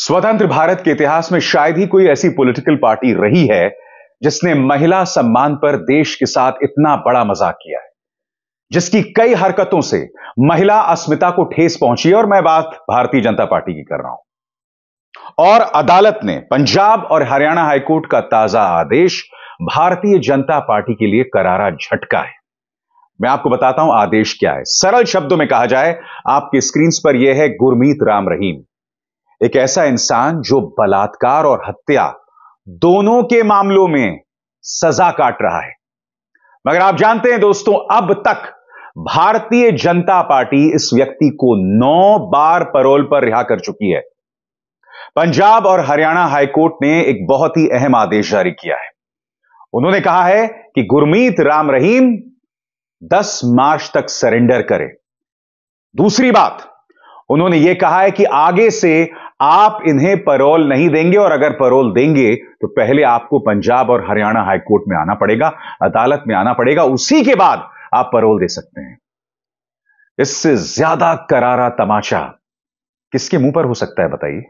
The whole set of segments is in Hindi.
स्वतंत्र भारत के इतिहास में शायद ही कोई ऐसी पॉलिटिकल पार्टी रही है जिसने महिला सम्मान पर देश के साथ इतना बड़ा मजाक किया है जिसकी कई हरकतों से महिला अस्मिता को ठेस पहुंची और मैं बात भारतीय जनता पार्टी की कर रहा हूं और अदालत ने पंजाब और हरियाणा हाईकोर्ट का ताजा आदेश भारतीय जनता पार्टी के लिए करारा झटका है मैं आपको बताता हूं आदेश क्या है सरल शब्दों में कहा जाए आपके स्क्रीन पर यह है गुरमीत राम रहीम एक ऐसा इंसान जो बलात्कार और हत्या दोनों के मामलों में सजा काट रहा है मगर आप जानते हैं दोस्तों अब तक भारतीय जनता पार्टी इस व्यक्ति को नौ बार परोल पर रिहा कर चुकी है पंजाब और हरियाणा हाईकोर्ट ने एक बहुत ही अहम आदेश जारी किया है उन्होंने कहा है कि गुरमीत राम रहीम 10 मार्च तक सरेंडर करे दूसरी बात उन्होंने यह कहा है कि आगे से आप इन्हें परोल नहीं देंगे और अगर परोल देंगे तो पहले आपको पंजाब और हरियाणा हाईकोर्ट में आना पड़ेगा अदालत में आना पड़ेगा उसी के बाद आप परोल दे सकते हैं इससे ज्यादा करारा तमाशा किसके मुंह पर हो सकता है बताइए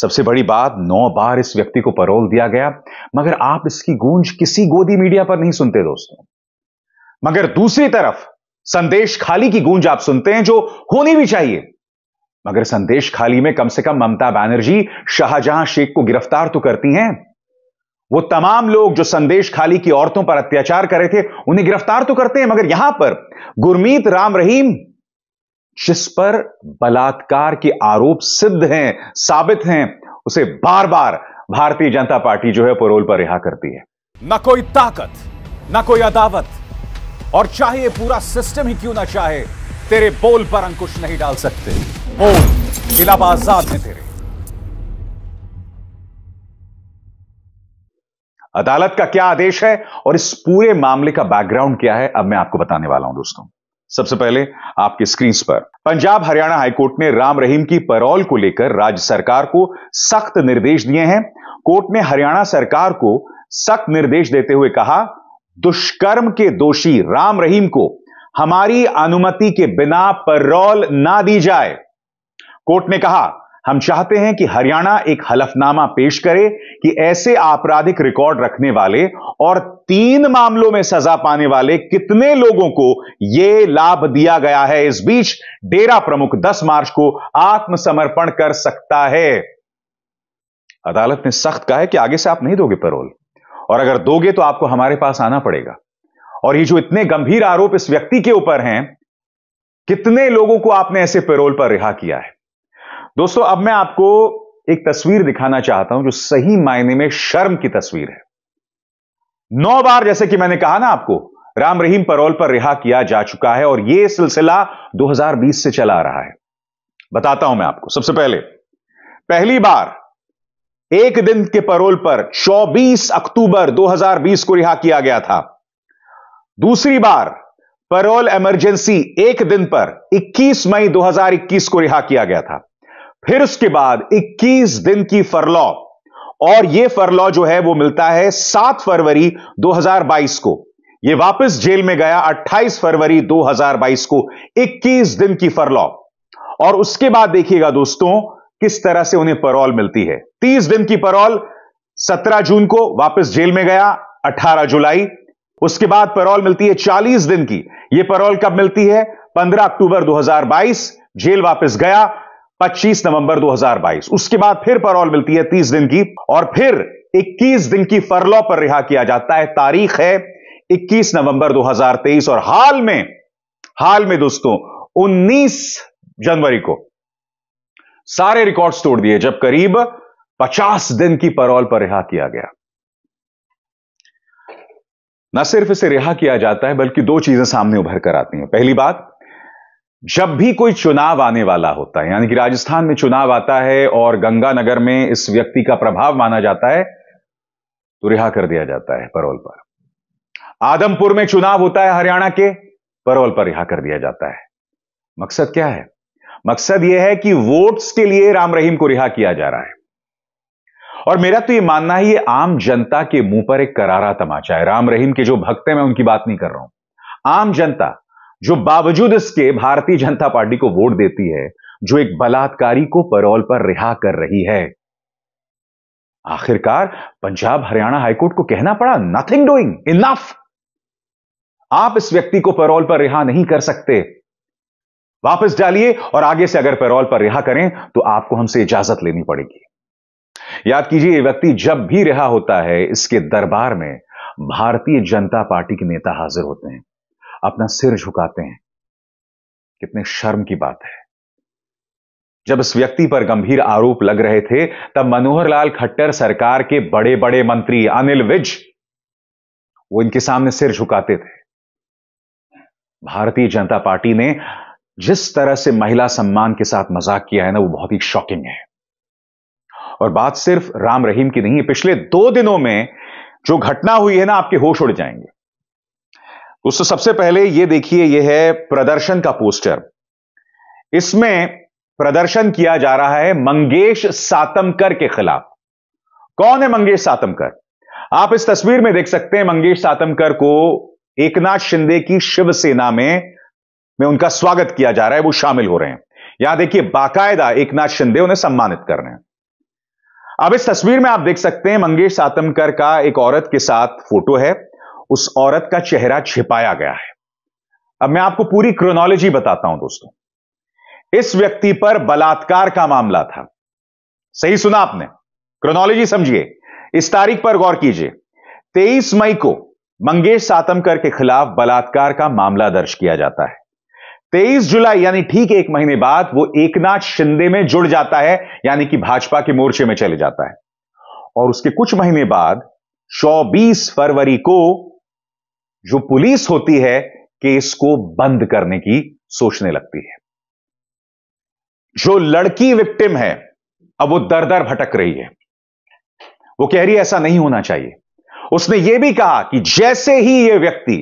सबसे बड़ी बात नौ बार इस व्यक्ति को परोल दिया गया मगर आप इसकी गूंज किसी गोदी मीडिया पर नहीं सुनते दोस्तों मगर दूसरी तरफ संदेश खाली की गूंज आप सुनते हैं जो होनी भी चाहिए मगर संदेश खाली में कम से कम ममता बनर्जी शाहजहां शेख को गिरफ्तार तो करती हैं वो तमाम लोग जो संदेश खाली की औरतों पर अत्याचार कर रहे थे उन्हें गिरफ्तार तो करते हैं मगर यहां पर गुरमीत राम रहीम जिस पर बलात्कार के आरोप सिद्ध हैं साबित हैं उसे बार बार भारतीय जनता पार्टी जो है परोल पर रिहा करती है ना कोई ताकत ना कोई अदावत और चाहे पूरा सिस्टम ही क्यों ना चाहे तेरे बोल पर अंकुश नहीं डाल सकते बोल गिलाब में तेरे अदालत का क्या आदेश है और इस पूरे मामले का बैकग्राउंड क्या है अब मैं आपको बताने वाला हूं दोस्तों सबसे पहले आपके स्क्रीन पर पंजाब हरियाणा हाईकोर्ट ने राम रहीम की पैरोल को लेकर राज्य सरकार को सख्त निर्देश दिए हैं कोर्ट ने हरियाणा सरकार को सख्त निर्देश देते हुए कहा दुष्कर्म के दोषी राम रहीम को हमारी अनुमति के बिना पैरोल ना दी जाए कोर्ट ने कहा हम चाहते हैं कि हरियाणा एक हलफनामा पेश करे कि ऐसे आपराधिक रिकॉर्ड रखने वाले और तीन मामलों में सजा पाने वाले कितने लोगों को यह लाभ दिया गया है इस बीच डेरा प्रमुख 10 मार्च को आत्मसमर्पण कर सकता है अदालत ने सख्त कहा है कि आगे से आप नहीं दोगे परोल और अगर दोगे तो आपको हमारे पास आना पड़ेगा और ये जो इतने गंभीर आरोप इस व्यक्ति के ऊपर हैं कितने लोगों को आपने ऐसे पेरोल पर रिहा किया है दोस्तों अब मैं आपको एक तस्वीर दिखाना चाहता हूं जो सही मायने में शर्म की तस्वीर है नौ बार जैसे कि मैंने कहा ना आपको राम रहीम परोल पर रिहा किया जा चुका है और यह सिलसिला 2020 से चला रहा है बताता हूं मैं आपको सबसे पहले पहली बार एक दिन के परोल पर 24 अक्टूबर 2020 को रिहा किया गया था दूसरी बार परोल इमरजेंसी एक दिन पर 21 मई 2021 को रिहा किया गया था फिर उसके बाद 21 दिन की फरलॉ और यह फरलॉ जो है वो मिलता है 7 फरवरी 2022 को यह वापस जेल में गया 28 फरवरी 2022 को 21 दिन की फरलॉ और उसके बाद देखिएगा दोस्तों किस तरह से उन्हें परोल मिलती है 30 दिन की परोल 17 जून को वापस जेल में गया 18 जुलाई उसके बाद परोल मिलती है 40 दिन की यह परोल कब मिलती है 15 अक्टूबर 2022 जेल वापस गया 25 नवंबर 2022 उसके बाद फिर परॉल मिलती है 30 दिन की और फिर 21 दिन की फरलॉ पर रिहा किया जाता है तारीख है 21 नवंबर 2023 और हाल में हाल में दोस्तों 19 जनवरी को सारे रिकॉर्ड तोड़ दिए जब करीब 50 दिन की परॉल पर रिहा किया गया न सिर्फ इसे रिहा किया जाता है बल्कि दो चीजें सामने उभर कर आती हैं पहली बात जब भी कोई चुनाव आने वाला होता है यानी कि राजस्थान में चुनाव आता है और गंगानगर में इस व्यक्ति का प्रभाव माना जाता है तो रिहा कर दिया जाता है परोल पर आदमपुर में चुनाव होता है हरियाणा के परोल पर रिहा कर दिया जाता है मकसद क्या है मकसद यह है कि वोट्स के लिए राम रहीम को रिहा किया जा रहा है और मेरा तो यह मानना है ये आम जनता के मुंह पर एक करारा तमाचा है राम रहीम के जो भक्त हैं मैं उनकी बात नहीं कर रहा हूं आम जनता जो बावजूद इसके भारतीय जनता पार्टी को वोट देती है जो एक बलात्कारी को परोल पर रिहा कर रही है आखिरकार पंजाब हरियाणा हाईकोर्ट को कहना पड़ा नथिंग डूइंग इनफ आप इस व्यक्ति को पैरोल पर रिहा नहीं कर सकते वापस डालिए और आगे से अगर पैरोल पर रिहा करें तो आपको हमसे इजाजत लेनी पड़ेगी याद कीजिए यह व्यक्ति जब भी रिहा होता है इसके दरबार में भारतीय जनता पार्टी के नेता हाजिर होते हैं अपना सिर झुकाते हैं कितने शर्म की बात है जब इस व्यक्ति पर गंभीर आरोप लग रहे थे तब मनोहर लाल खट्टर सरकार के बड़े बड़े मंत्री अनिल विज वो इनके सामने सिर झुकाते थे भारतीय जनता पार्टी ने जिस तरह से महिला सम्मान के साथ मजाक किया है ना वो बहुत ही शॉकिंग है और बात सिर्फ राम रहीम की नहीं है पिछले दो दिनों में जो घटना हुई है ना आपके होश उड़ जाएंगे दोस्तों सबसे पहले ये देखिए ये है प्रदर्शन का पोस्टर इसमें प्रदर्शन किया जा रहा है मंगेश सातमकर के खिलाफ कौन है मंगेश सातमकर आप इस तस्वीर में देख सकते हैं मंगेश सातमकर को एकनाथ शिंदे की शिवसेना में में उनका स्वागत किया जा रहा है वो शामिल हो रहे हैं यहां देखिए बाकायदा एकनाथ शिंदे उन्हें सम्मानित कर रहे हैं अब इस तस्वीर में आप देख सकते हैं मंगेश सातमकर का एक औरत के साथ फोटो है उस औरत का चेहरा छिपाया गया है अब मैं आपको पूरी क्रोनोलॉजी बताता हूं दोस्तों इस व्यक्ति पर बलात्कार का मामला था सही सुना आपने क्रोनोलॉजी समझिए इस तारीख पर गौर कीजिए तेईस मई को मंगेश सातमकर के खिलाफ बलात्कार का मामला दर्ज किया जाता है 23 जुलाई यानी ठीक एक महीने बाद वो एकनाथ शिंदे में जुड़ जाता है यानी कि भाजपा के मोर्चे में चले जाता है और उसके कुछ महीने बाद 24 फरवरी को जो पुलिस होती है केस को बंद करने की सोचने लगती है जो लड़की विक्टिम है अब वो दर दर भटक रही है वो कह रही है ऐसा नहीं होना चाहिए उसने यह भी कहा कि जैसे ही यह व्यक्ति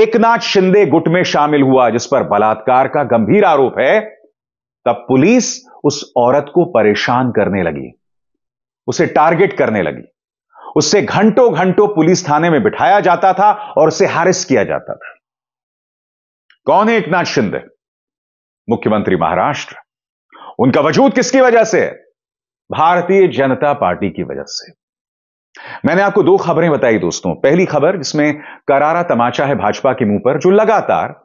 एकनाथ शिंदे गुट में शामिल हुआ जिस पर बलात्कार का गंभीर आरोप है तब पुलिस उस औरत को परेशान करने लगी उसे टारगेट करने लगी उससे घंटों घंटों पुलिस थाने में बिठाया जाता था और उसे हारिस किया जाता था कौन है एकनाथ शिंदे मुख्यमंत्री महाराष्ट्र उनका वजूद किसकी वजह से भारतीय जनता पार्टी की वजह से मैंने आपको दो खबरें बताई दोस्तों पहली खबर जिसमें करारा तमाचा है भाजपा के मुंह पर जो लगातार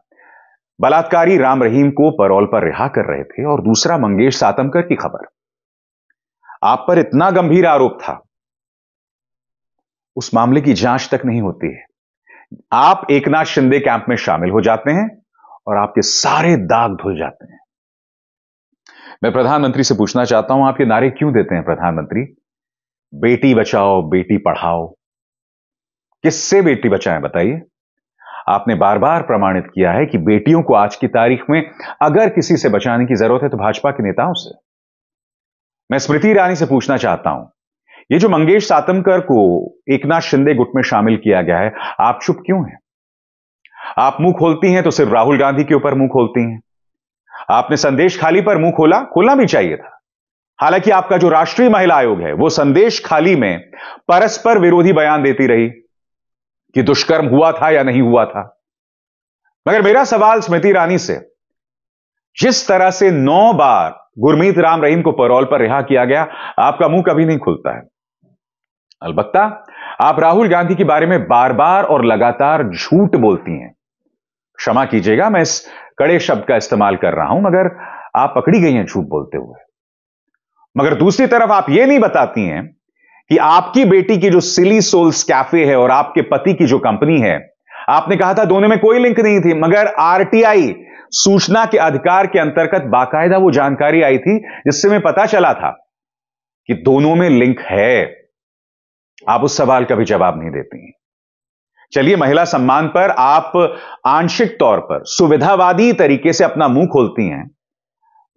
बलात्कारी राम रहीम को परोल पर रिहा कर रहे थे और दूसरा मंगेश सातमकर की खबर आप पर इतना गंभीर आरोप था उस मामले की जांच तक नहीं होती है आप एकनाथ शिंदे कैंप में शामिल हो जाते हैं और आपके सारे दाग धुल जाते हैं मैं प्रधानमंत्री से पूछना चाहता हूं आप ये नारे क्यों देते हैं प्रधानमंत्री बेटी बचाओ बेटी पढ़ाओ किससे बेटी बचाएं बताइए आपने बार बार प्रमाणित किया है कि बेटियों को आज की तारीख में अगर किसी से बचाने की जरूरत है तो भाजपा के नेताओं से मैं स्मृति ईरानी से पूछना चाहता हूं ये जो मंगेश सातमकर को एकनाथ शिंदे गुट में शामिल किया गया है आप चुप क्यों हैं आप मुंह खोलती हैं तो सिर्फ राहुल गांधी के ऊपर मुंह खोलती हैं आपने संदेश खाली पर मुंह खोला खोलना भी चाहिए था हालांकि आपका जो राष्ट्रीय महिला आयोग है वो संदेश खाली में परस्पर विरोधी बयान देती रही कि दुष्कर्म हुआ था या नहीं हुआ था मगर मेरा सवाल स्मृति ईरानी से जिस तरह से नौ बार गुरमीत राम रहीम को परोल पर रिहा किया गया आपका मुंह कभी नहीं खुलता है अलबत्ता आप राहुल गांधी के बारे में बार बार और लगातार झूठ बोलती हैं क्षमा कीजिएगा मैं इस कड़े शब्द का इस्तेमाल कर रहा हूं मगर आप पकड़ी गई हैं झूठ बोलते हुए मगर दूसरी तरफ आप यह नहीं बताती हैं कि आपकी बेटी की जो सिली सोल्स कैफे है और आपके पति की जो कंपनी है आपने कहा था दोनों में कोई लिंक नहीं थी मगर आरटीआई सूचना के अधिकार के अंतर्गत बाकायदा वो जानकारी आई थी जिससे मैं पता चला था कि दोनों में लिंक है आप उस सवाल का भी जवाब नहीं देती हैं चलिए महिला सम्मान पर आप आंशिक तौर पर सुविधावादी तरीके से अपना मुंह खोलती हैं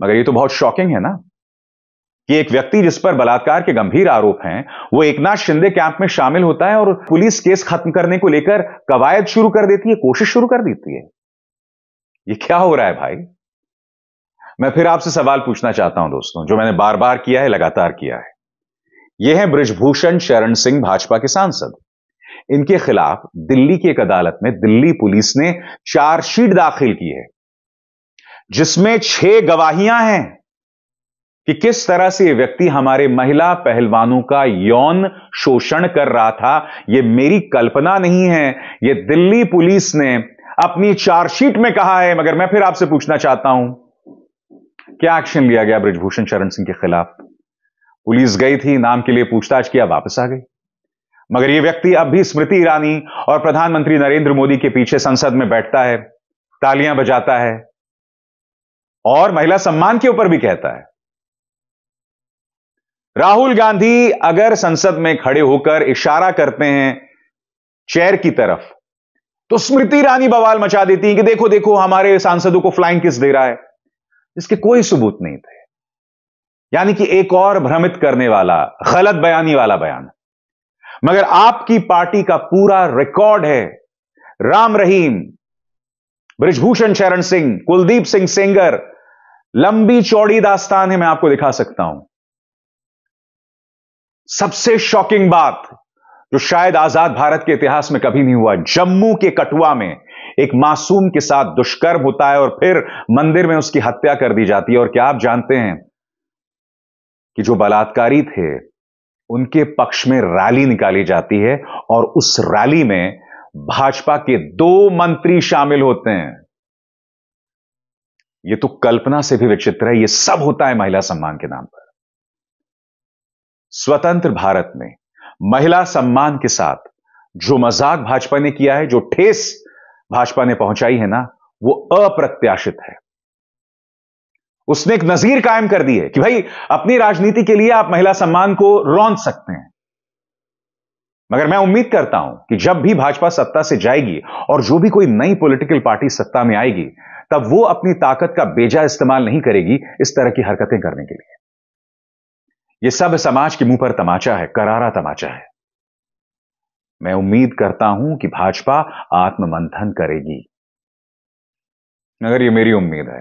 मगर यह तो बहुत शॉकिंग है ना कि एक व्यक्ति जिस पर बलात्कार के गंभीर आरोप हैं वो एकनाथ शिंदे कैंप में शामिल होता है और पुलिस केस खत्म करने को लेकर कवायद शुरू कर देती है कोशिश शुरू कर देती है ये क्या हो रहा है भाई मैं फिर आपसे सवाल पूछना चाहता हूं दोस्तों जो मैंने बार बार किया है लगातार किया है ये हैं ब्रजभूषण शरण सिंह भाजपा के सांसद इनके खिलाफ दिल्ली की एक अदालत में दिल्ली पुलिस ने चार्जशीट दाखिल की है जिसमें छह गवाहियां हैं कि किस तरह से यह व्यक्ति हमारे महिला पहलवानों का यौन शोषण कर रहा था यह मेरी कल्पना नहीं है यह दिल्ली पुलिस ने अपनी चार्जशीट में कहा है मगर मैं फिर आपसे पूछना चाहता हूं क्या एक्शन लिया गया ब्रजभूषण शरण सिंह के खिलाफ पुलिस गई थी नाम के लिए पूछताछ किया वापस आ गई मगर यह व्यक्ति अब भी स्मृति ईरानी और प्रधानमंत्री नरेंद्र मोदी के पीछे संसद में बैठता है तालियां बजाता है और महिला सम्मान के ऊपर भी कहता है राहुल गांधी अगर संसद में खड़े होकर इशारा करते हैं चेयर की तरफ तो स्मृति ईरानी बवाल मचा देती है कि देखो देखो हमारे सांसदों को फ्लाइंग किस दे रहा है इसके कोई सबूत नहीं थे यानी कि एक और भ्रमित करने वाला गलत बयानी वाला बयान मगर आपकी पार्टी का पूरा रिकॉर्ड है राम रहीम ब्रिजभूषण शरण सिंह कुलदीप सिंह सेंगर लंबी चौड़ी दास्तान है मैं आपको दिखा सकता हूं सबसे शॉकिंग बात जो शायद आजाद भारत के इतिहास में कभी नहीं हुआ जम्मू के कटुआ में एक मासूम के साथ दुष्कर्म होता है और फिर मंदिर में उसकी हत्या कर दी जाती है और क्या आप जानते हैं कि जो बलात्कारी थे उनके पक्ष में रैली निकाली जाती है और उस रैली में भाजपा के दो मंत्री शामिल होते हैं यह तो कल्पना से भी विचित्र है यह सब होता है महिला सम्मान के नाम पर स्वतंत्र भारत में महिला सम्मान के साथ जो मजाक भाजपा ने किया है जो ठेस भाजपा ने पहुंचाई है ना वो अप्रत्याशित है उसने एक नजीर कायम कर दी है कि भाई अपनी राजनीति के लिए आप महिला सम्मान को रौंद सकते हैं मगर मैं उम्मीद करता हूं कि जब भी भाजपा सत्ता से जाएगी और जो भी कोई नई पॉलिटिकल पार्टी सत्ता में आएगी तब वो अपनी ताकत का बेजा इस्तेमाल नहीं करेगी इस तरह की हरकतें करने के लिए यह सब समाज के मुंह पर तमाचा है करारा तमाचा है मैं उम्मीद करता हूं कि भाजपा आत्ममंथन करेगी मगर यह मेरी उम्मीद है